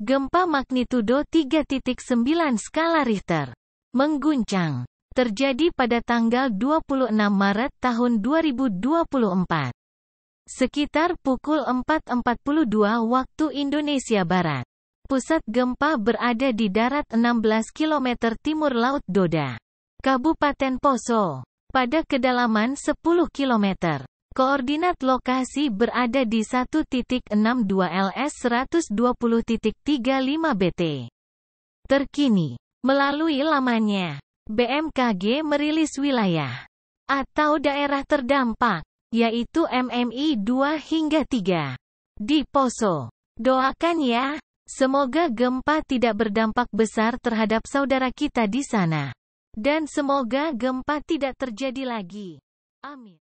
Gempa magnitudo 3.9 skala Richter mengguncang terjadi pada tanggal 26 Maret tahun 2024 sekitar pukul 4.42 waktu Indonesia Barat. Pusat gempa berada di darat 16 km timur Laut Doda, Kabupaten Poso, pada kedalaman 10 km. Koordinat lokasi berada di 1.62 LS 120.35 BT. Terkini, melalui lamanya, BMKG merilis wilayah atau daerah terdampak, yaitu MMI 2 hingga 3. Di Poso, doakan ya, semoga gempa tidak berdampak besar terhadap saudara kita di sana. Dan semoga gempa tidak terjadi lagi. Amin.